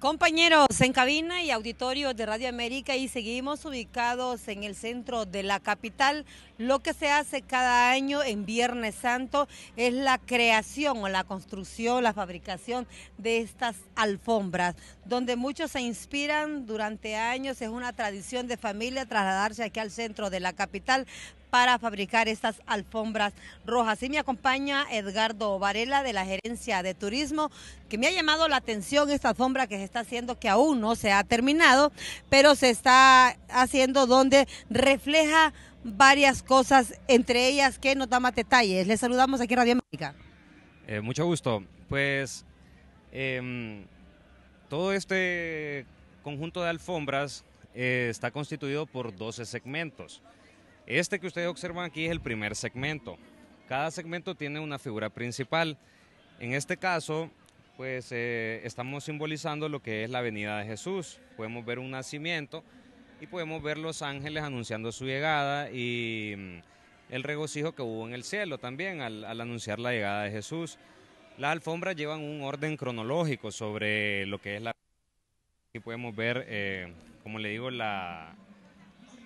Compañeros en cabina y auditorio de Radio América y seguimos ubicados en el centro de la capital. Lo que se hace cada año en Viernes Santo es la creación o la construcción, la fabricación de estas alfombras, donde muchos se inspiran durante años. Es una tradición de familia trasladarse aquí al centro de la capital para fabricar estas alfombras rojas. Y me acompaña Edgardo Varela de la Gerencia de Turismo, que me ha llamado la atención esta alfombra que se está haciendo, que aún no se ha terminado, pero se está haciendo donde refleja varias cosas, entre ellas que nos da más detalles. Les saludamos aquí en Radio América. Eh, mucho gusto. Pues em, todo este conjunto de alfombras eh, está constituido por 12 segmentos. Este que ustedes observan aquí es el primer segmento. Cada segmento tiene una figura principal. En este caso, pues eh, estamos simbolizando lo que es la venida de Jesús. Podemos ver un nacimiento y podemos ver los ángeles anunciando su llegada y mm, el regocijo que hubo en el cielo también al, anunciar la llegada de Jesús. Las alfombras llevan un orden cronológico sobre lo que es la... Aquí podemos ver, eh, como le digo, la,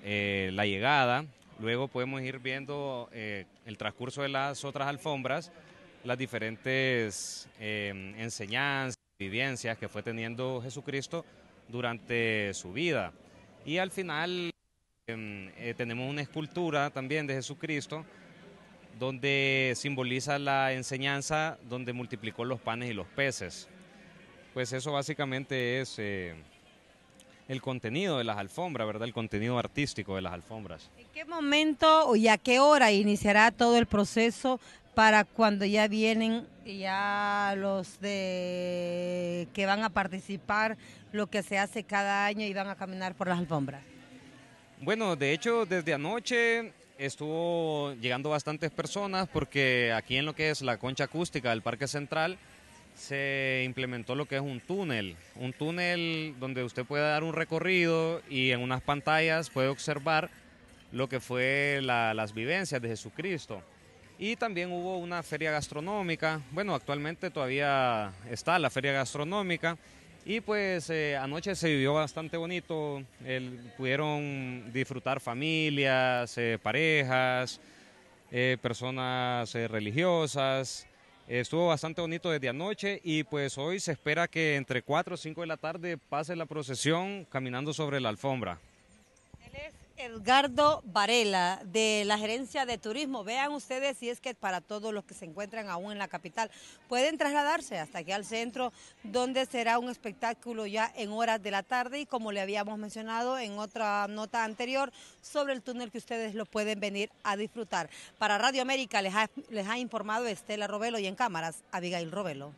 eh, la llegada, Luego podemos ir viendo eh, el transcurso de las otras alfombras, las diferentes eh, enseñanzas, vivencias que fue teniendo Jesucristo durante su vida. Y al final em, eh, tenemos una escultura también de Jesucristo donde simboliza la enseñanza donde multiplicó los panes y los peces. Pues eso básicamente es el contenido de las alfombras, ¿verdad? El contenido artístico de las alfombras. ¿En qué momento y a qué hora iniciará todo el proceso para cuando ya vienen ya los de que van a participar lo que se hace cada año y van a caminar por las alfombras? Bueno, de hecho, desde anoche estuvo llegando bastantes personas porque aquí en lo que es la concha acústica del Parque Central se implementó lo que es un túnel, un túnel donde usted puede dar un recorrido y en unas pantallas puede observar lo que fue las vivencias de Jesucristo. Y también hubo una feria gastronómica, bueno, actualmente todavía está la feria gastronómica y pues eh, anoche se vivió bastante bonito, pudieron disfrutar familias, eh, parejas, eh, personas religiosas Estuvo bastante bonito desde anoche y pues hoy se espera que entre 4 o 5 de la tarde pase la procesión caminando sobre la alfombra. Edgardo Varela, de la Gerencia de Turismo. Vean ustedes si es que para todos los que se encuentran aún en la capital pueden trasladarse hasta aquí al centro, donde será un espectáculo ya en horas de la tarde y como le habíamos mencionado en otra nota anterior sobre el túnel que ustedes lo pueden venir a disfrutar. Para Radio América les ha, les ha informado Estela Robelo y en cámaras Abigail Robelo.